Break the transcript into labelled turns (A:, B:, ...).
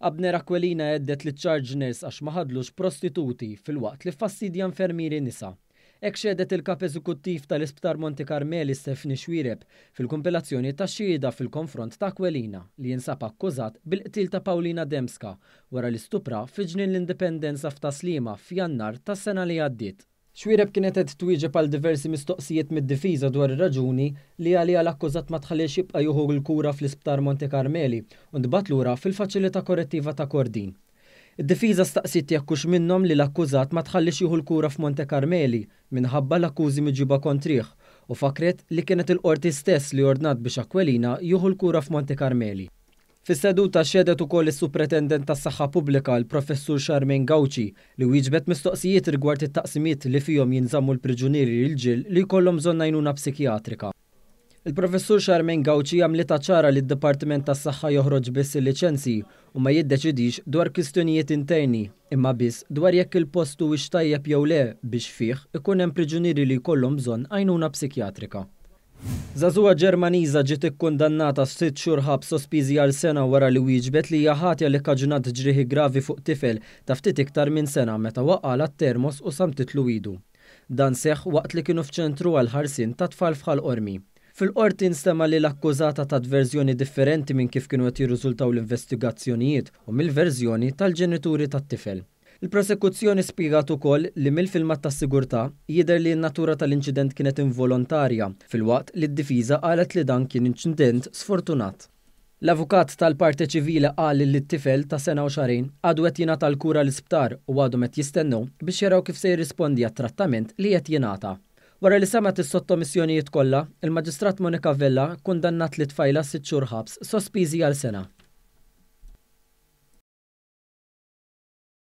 A: Abner Aquilina għeddet li ċarġnes għax maħadlux prostituti fil-waqt li fassidja infermieri nisa. Ek xedet il-kap eżekuttiv tal-Isptar Monte Carmeli Stefni Xwireb fil-kompilazzjoni ta' xieda fil-konfront ta' Kwelina li jinsab akkużat bil-qtil ta' Paulina Demska wara l-istupra fiġnin l-indipendenza f'taslima f'jannar tas sena li għaddiet. Xwireb kienet qed twieġeb għal diversi mistoqsijiet mid-difiża dwar ir-raġuni li għali l-akkużat ma tħallix jibqa' juħu l-kura fl-isptar Monte Carmeli u ndbat lura fil-faċilità korrettiva ta' Kordin. Id-difiża staqsit jekkux minnhom li l-akkużat ma tħallix juħu l-kura f'Monte Carmeli minħabba l-akkużi miġiba kontriħ u fakret li kienet il-qorti stess li ordnat biex Akwelina juħu l-kura f'Monte Carmeli. Fis-seduta xedet ukoll is-Supretendent tas-Saħħa Pubblika l-Professur Charmaine Gawċi li wieġbet mistoqsijiet rigward it-taqsimiet li fihom jinżammu l-priġunieri l-ġil li jkollhom bżonn għajnuna psikjatrika. Il-Professur Charmin jam li ċara li d-Dipartiment tas-Saħħa joħroġ biss il licenzi u ma jiddeċidix dwar kistjonijiet interni imma biss dwar jekk il-postu wix tajjeb jew le biex fih ikun hemm priġunieri li jkollhom bżonn għajnuna psikjatrika. Zazua Ġermaniża ġiet ikkundannata sitt xhur ħab sospiżi għal sena wara li wieġbet li hija ħatja li kaġunat ġrieħi gravi fuq tifel ta' ftit iktar minn sena meta waqqala termos u sam titlu idu. Dan seħħ waqt li kienu f'ċentru għal ħarsin ta' tfal fħal ormi. Fil-qorti nstema li l-akkużata ta' verżjoni differenti minn kif kienu qed jirriżultaw l-investigazzjonijiet u mill-verżjoni tal-ġenituri tat-tifel. Il-prosekuzzjoni spiegat ukoll li mill-filmat tas sigurtà jidher li n-natura tal-inċident kienet involontarja, fil-waqt li d-difiża qalet li dan kien inċident sfortunat. L-avukat tal parti ċivili qal li t-tifel ta' sena u xarin għadu għet jingħata l-kura l-isptar u għadu għet jistennu biex jaraw kif se jirrispondi għat-trattament li qed jingħata. Wara li semet is-sottomissjonijiet kollha, il-Maġistrat Monika Vella kundannat li tfajla sitt xhur ħabs sospiżi għal sena.